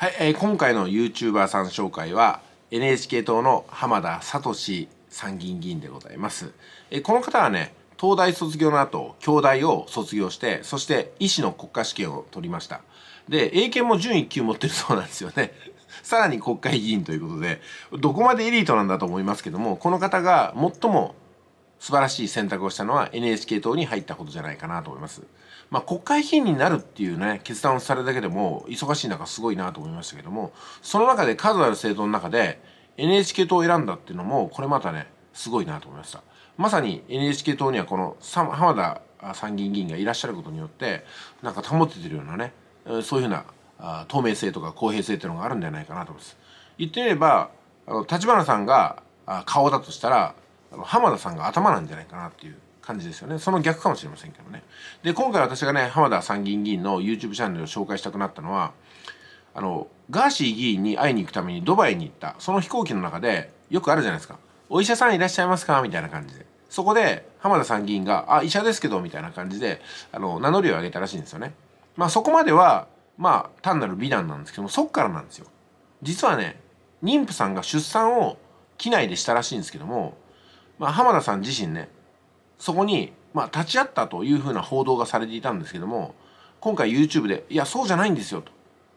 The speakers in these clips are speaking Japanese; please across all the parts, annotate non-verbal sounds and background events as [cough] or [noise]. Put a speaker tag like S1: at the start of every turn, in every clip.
S1: はい、えー、今回の YouTuber さん紹介は NHK 党の浜田聡参議院議員でございます、えー、この方はね東大卒業の後京大を卒業してそして医師の国家試験を取りましたで英検も準1級持ってるそうなんですよね [laughs] さらに国会議員ということでどこまでエリートなんだと思いますけどもこの方が最も素晴らしい選択をしたのは NHK 党に入ったことじゃないかなと思います。まあ、国会議員になるっていうね、決断をされるだけでも、忙しい中すごいなと思いましたけども、その中で数ある政党の中で NHK 党を選んだっていうのも、これまたね、すごいなと思いました。まさに NHK 党にはこの浜田参議院議員がいらっしゃることによって、なんか保ててるようなね、そういうふうな透明性とか公平性っていうのがあるんじゃないかなと思います。言ってみれば、あの立花さんが顔だとしたら、浜田さんが頭なんじゃないかなっていう感じですよねその逆かもしれませんけどねで今回私がね浜田参議院議員の YouTube チャンネルを紹介したくなったのはあのガーシー議員に会いに行くためにドバイに行ったその飛行機の中でよくあるじゃないですか「お医者さんいらっしゃいますか?」みたいな感じでそこで浜田参議院が「あ医者ですけど」みたいな感じであの名乗りを上げたらしいんですよね。まあそこまではまあ単なる美談なんですけどもそっからなんですよ。実はね妊婦さんが出産を機内でしたらしいんですけどもまあ、浜田さん自身ねそこに、まあ、立ち会ったというふうな報道がされていたんですけども今回 YouTube で「いやそうじゃないんですよ」と。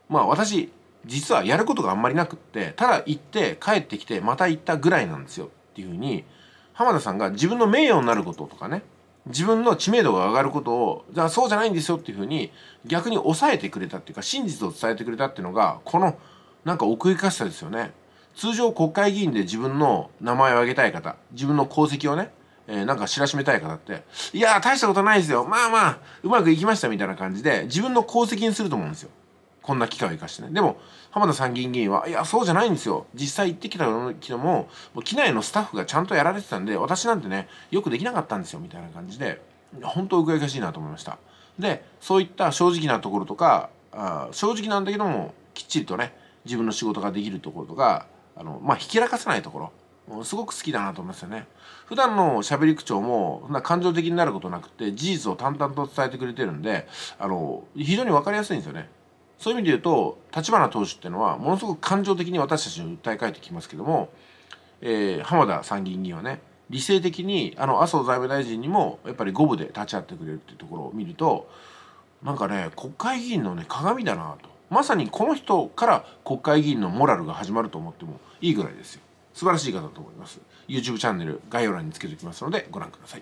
S1: まあ私実はやることがあんまりなくってただ行って帰ってきてまた行ったぐらいなんですよっていうふうに浜田さんが自分の名誉になることとかね自分の知名度が上がることをじゃあそうじゃないんですよっていうふうに逆に抑えてくれたっていうか真実を伝えてくれたっていうのがこのなんか奥ゆかしさですよね。通常国会議員で自分の名前を挙げたい方自分の功績をね、えー、なんか知らしめたい方っていや大したことないですよまあまあうまくいきましたみたいな感じで自分の功績にすると思うんですよこんな機会を生かしてねでも浜田参議院議員はいやそうじゃないんですよ実際行ってきたけどもも機内のスタッフがちゃんとやられてたんで私なんてねよくできなかったんですよみたいな感じで本当うかやかしいなと思いましたでそういった正直なところとかあ正直なんだけどもきっちりとね自分の仕事ができるところとかあの、まあ、ひきらかさないところ、すごく好きだなと思いますよね。普段の喋り口調も、な感情的になることなくて、事実を淡々と伝えてくれてるんで、あの、非常にわかりやすいんですよね。そういう意味で言うと、立花党首っていうのは、ものすごく感情的に私たちに訴えかえてきますけども、えー、浜田参議院議員はね、理性的に、あの、麻生財務大臣にも、やっぱり五部で立ち会ってくれるっていうところを見ると、なんかね、国会議員のね、鏡だなと。まさにこの人から国会議員のモラルが始まると思ってもいいぐらいですよ素晴らしい方だと思います YouTube チャンネル概要欄につけておきますのでご覧ください